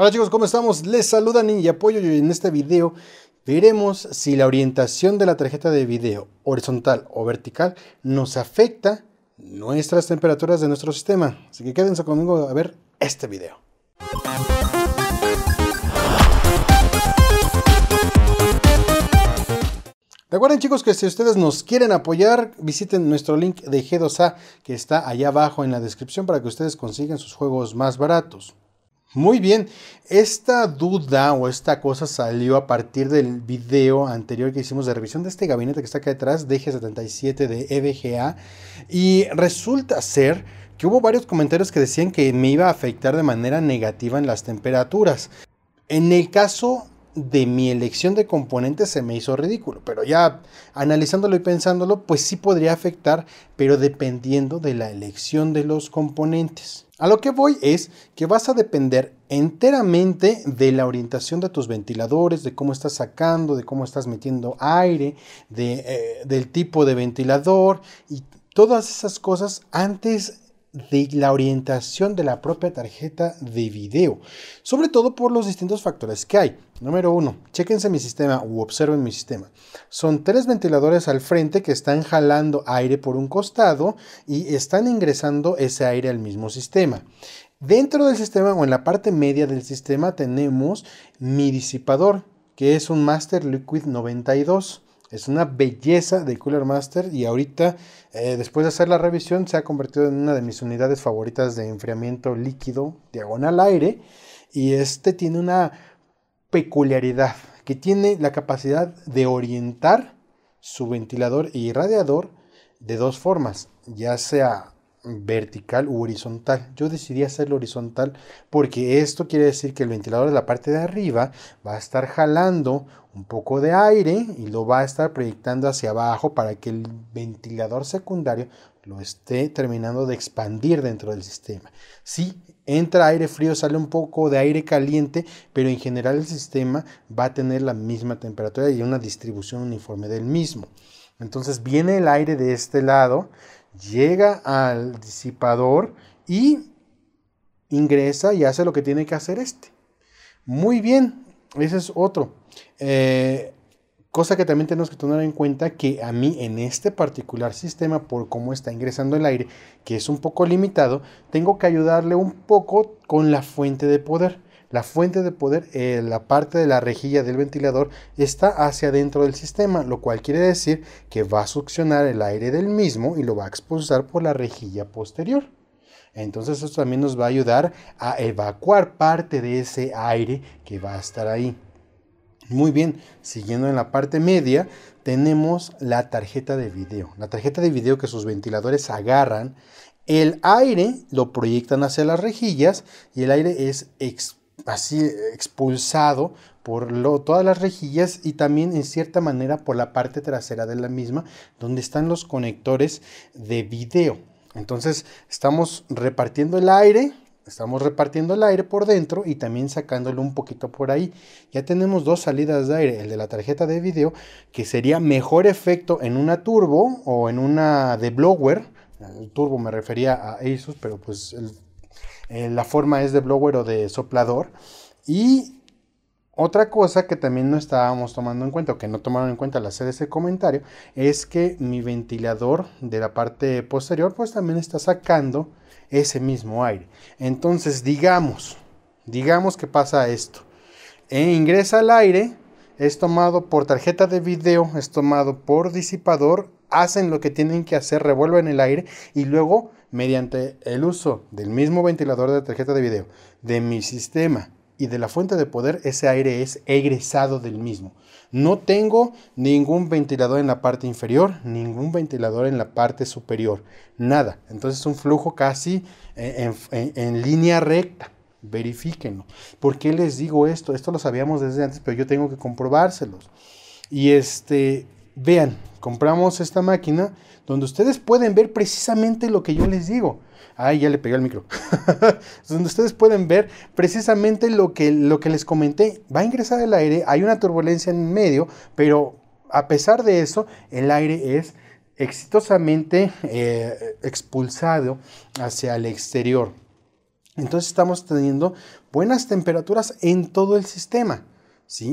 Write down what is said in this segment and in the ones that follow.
Hola chicos, ¿cómo estamos? Les saluda Ninja Apoyo y en este video veremos si la orientación de la tarjeta de video horizontal o vertical nos afecta nuestras temperaturas de nuestro sistema. Así que quédense conmigo a ver este video. Recuerden chicos que si ustedes nos quieren apoyar, visiten nuestro link de G2A que está allá abajo en la descripción para que ustedes consigan sus juegos más baratos. Muy bien, esta duda o esta cosa salió a partir del video anterior que hicimos de revisión de este gabinete que está acá detrás, DG77 de EBGA, e y resulta ser que hubo varios comentarios que decían que me iba a afectar de manera negativa en las temperaturas. En el caso de mi elección de componentes se me hizo ridículo, pero ya analizándolo y pensándolo, pues sí podría afectar, pero dependiendo de la elección de los componentes. A lo que voy es que vas a depender enteramente de la orientación de tus ventiladores, de cómo estás sacando, de cómo estás metiendo aire, de, eh, del tipo de ventilador y todas esas cosas antes de la orientación de la propia tarjeta de video, sobre todo por los distintos factores que hay. Número uno, chequense mi sistema u observen mi sistema. Son tres ventiladores al frente que están jalando aire por un costado y están ingresando ese aire al mismo sistema. Dentro del sistema o en la parte media del sistema tenemos mi disipador, que es un Master Liquid 92. Es una belleza de Cooler Master y ahorita, eh, después de hacer la revisión, se ha convertido en una de mis unidades favoritas de enfriamiento líquido diagonal aire. Y este tiene una peculiaridad que tiene la capacidad de orientar su ventilador y radiador de dos formas, ya sea vertical u horizontal. Yo decidí hacerlo horizontal porque esto quiere decir que el ventilador de la parte de arriba va a estar jalando un poco de aire y lo va a estar proyectando hacia abajo para que el ventilador secundario lo esté terminando de expandir dentro del sistema. si entra aire frío, sale un poco de aire caliente, pero en general el sistema va a tener la misma temperatura y una distribución uniforme del mismo. Entonces viene el aire de este lado, llega al disipador y ingresa y hace lo que tiene que hacer este. Muy bien, ese es otro. Eh, cosa que también tenemos que tener en cuenta que a mí en este particular sistema, por cómo está ingresando el aire, que es un poco limitado, tengo que ayudarle un poco con la fuente de poder. La fuente de poder, eh, la parte de la rejilla del ventilador, está hacia adentro del sistema, lo cual quiere decir que va a succionar el aire del mismo y lo va a expulsar por la rejilla posterior. Entonces esto también nos va a ayudar a evacuar parte de ese aire que va a estar ahí. Muy bien, siguiendo en la parte media, tenemos la tarjeta de video. La tarjeta de video que sus ventiladores agarran, el aire lo proyectan hacia las rejillas y el aire es expulsado así expulsado por todas las rejillas y también en cierta manera por la parte trasera de la misma donde están los conectores de video. Entonces estamos repartiendo el aire, estamos repartiendo el aire por dentro y también sacándolo un poquito por ahí. Ya tenemos dos salidas de aire, el de la tarjeta de video que sería mejor efecto en una turbo o en una de blower. turbo me refería a Asus, pero pues el eh, la forma es de blower o de soplador. Y otra cosa que también no estábamos tomando en cuenta, o que no tomaron en cuenta al hacer ese comentario, es que mi ventilador de la parte posterior, pues también está sacando ese mismo aire. Entonces, digamos, digamos que pasa esto. E ingresa el aire, es tomado por tarjeta de video, es tomado por disipador, hacen lo que tienen que hacer, revuelven el aire y luego mediante el uso del mismo ventilador de tarjeta de video de mi sistema y de la fuente de poder, ese aire es egresado del mismo. No tengo ningún ventilador en la parte inferior, ningún ventilador en la parte superior, nada. Entonces es un flujo casi eh, en, línea recta. Verifíquenlo. ¿Por qué les digo esto? Esto lo sabíamos desde antes, pero yo tengo que comprobárselos. Y este, vean, compramos esta máquina donde ustedes pueden ver precisamente lo que yo les digo. Ay, ya le pegué el micro. donde ustedes pueden ver precisamente lo que, lo que les comenté. Va a ingresar el aire, hay una turbulencia en medio, pero a pesar de eso, el aire es exitosamente eh, expulsado hacia el exterior. Entonces estamos teniendo buenas temperaturas en todo el sistema.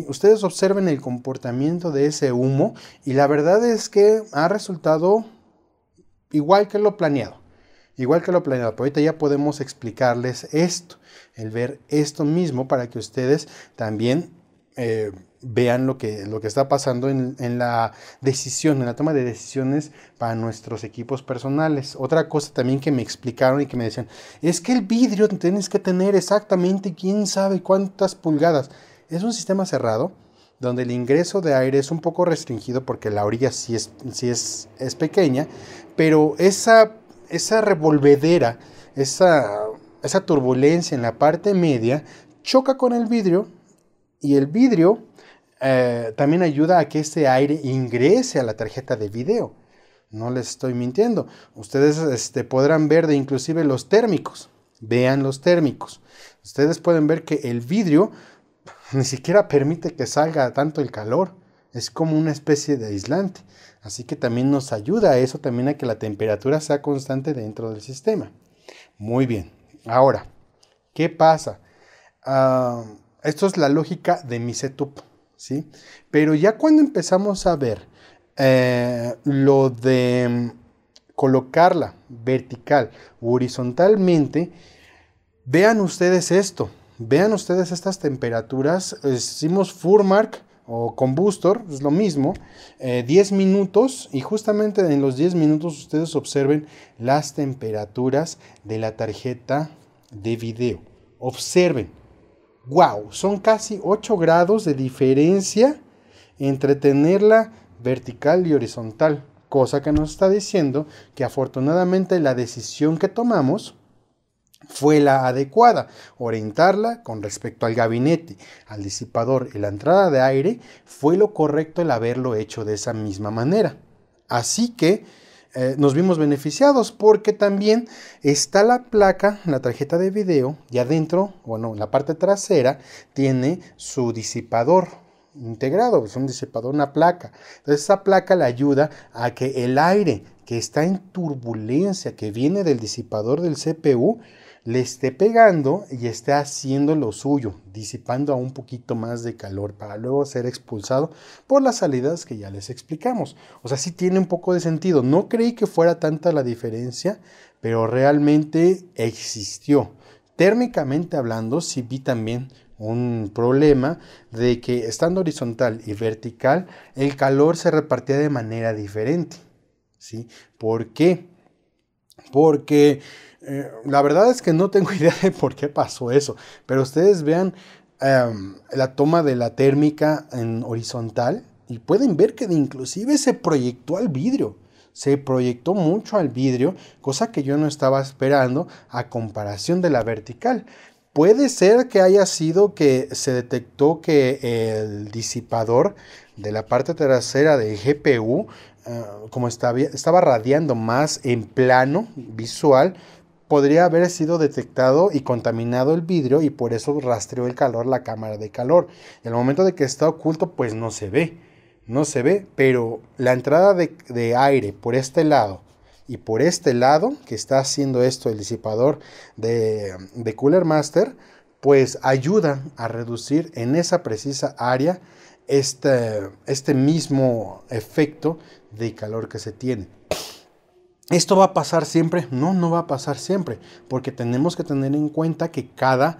Ustedes observen el comportamiento de ese humo y la verdad es que ha resultado igual que lo planeado. Igual que lo planeado, pero ahorita ya podemos explicarles esto, el ver esto mismo para que ustedes también eh, vean lo que, lo que está pasando en, en, la decisión, en la toma de decisiones para nuestros equipos personales. Otra cosa también que me explicaron y que me decían, es que el vidrio tienes que tener exactamente quién sabe cuántas pulgadas. Es un sistema cerrado donde el ingreso de aire es un poco restringido porque la orilla sí es, es, es pequeña, pero esa, esa revolvedera, esa, turbulencia en la parte media choca con el vidrio y el vidrio eh, también ayuda a que ese aire ingrese a la tarjeta de video. No les estoy mintiendo. Ustedes este, podrán ver de inclusive los térmicos. Vean los térmicos. Ustedes pueden ver que el vidrio ni siquiera permite que salga tanto el calor. Es como una especie de aislante. Así que también nos ayuda a eso también a que la temperatura sea constante dentro del sistema. Muy bien. Ahora, ¿qué pasa? Ah, esto es la lógica de mi setup, ¿sí? Pero ya cuando empezamos a ver eh, lo de mm, colocarla vertical o horizontalmente, vean ustedes esto. Vean ustedes estas temperaturas. Hicimos Furmark o combustor, es lo mismo, 10 eh, minutos y justamente en los 10 minutos ustedes observen las temperaturas de la tarjeta de video. Observen, wow, son casi 8 grados de diferencia entre tenerla vertical y horizontal, cosa que nos está diciendo que afortunadamente la decisión que tomamos fue la adecuada. Orientarla con respecto al gabinete, al disipador y la entrada de aire fue lo correcto el haberlo hecho de esa misma manera. Así que eh, nos vimos beneficiados porque también está la placa, la tarjeta de video y adentro, bueno, en la parte trasera tiene su disipador integrado, es un disipador, una placa. Entonces esa placa le ayuda a que el aire que está en turbulencia, que viene del disipador del CPU, le esté pegando y esté haciendo lo suyo, disipando a un poquito más de calor para luego ser expulsado por las salidas que ya les explicamos. O sea, sí tiene un poco de sentido. No creí que fuera tanta la diferencia, pero realmente existió. Térmicamente hablando, sí vi también un problema de que estando horizontal y vertical, el calor se repartía de manera diferente. ¿sí? ¿Por qué? Porque eh, la verdad es que no tengo idea de por qué pasó eso. Pero ustedes vean em, la toma de la térmica en horizontal y pueden ver que inclusive se proyectó al vidrio. Se proyectó mucho al vidrio, cosa que yo no estaba esperando a comparación de la vertical. Puede ser que haya sido que se detectó que el disipador de la parte trasera del GPU eh, como estaba, radiando más en plano visual, podría haber sido detectado y contaminado el vidrio y por eso rastreó el calor la cámara de calor. En el momento de que está oculto, pues no se ve, no se ve, pero la entrada de, aire por este lado y por este lado que está haciendo esto el disipador de Cooler Master, pues ayuda a reducir en esa precisa área este, este mismo efecto de calor que se tiene. ¿Esto va a pasar siempre? No, no va a pasar siempre, porque tenemos que tener en cuenta que cada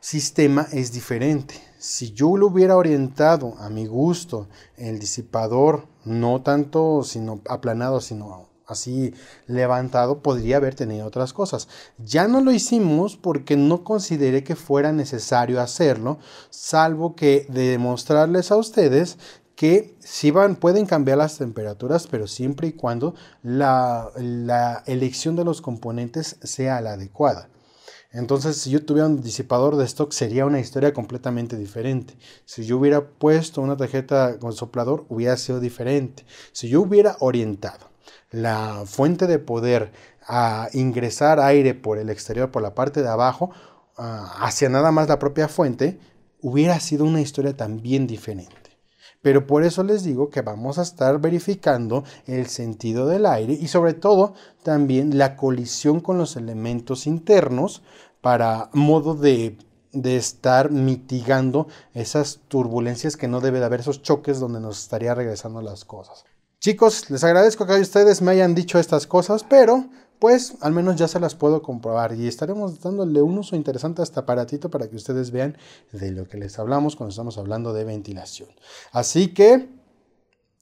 sistema es diferente. Si yo lo hubiera orientado a mi gusto, el disipador, no tanto sino aplanado, sino así levantado, podría haber tenido otras cosas. Ya no lo hicimos porque no consideré que fuera necesario hacerlo, salvo que demostrarles a ustedes que si van, pueden cambiar las temperaturas, pero siempre y cuando la, la elección de los componentes sea la adecuada. Entonces, si yo tuviera un disipador de stock, sería una historia completamente diferente. Si yo hubiera puesto una tarjeta con soplador, hubiera sido diferente. Si yo hubiera orientado la fuente de poder a ingresar aire por el exterior, por la parte de abajo, ah, hacia nada más la propia fuente, hubiera sido una historia también diferente. Pero por eso les digo que vamos a estar verificando el sentido del aire y sobre todo también la colisión con los elementos internos para modo de, de estar mitigando esas turbulencias que no debe de haber, esos choques donde nos estaría regresando las cosas. Chicos, les agradezco que ustedes me hayan dicho estas cosas, pero pues al menos ya se las puedo comprobar y estaremos dándole un uso interesante a este aparatito para que ustedes vean de lo que les hablamos cuando estamos hablando de ventilación. Así que,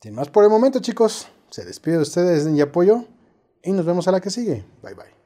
sin más por el momento chicos, se despide de ustedes en apoyo y nos vemos a la que sigue. Bye bye.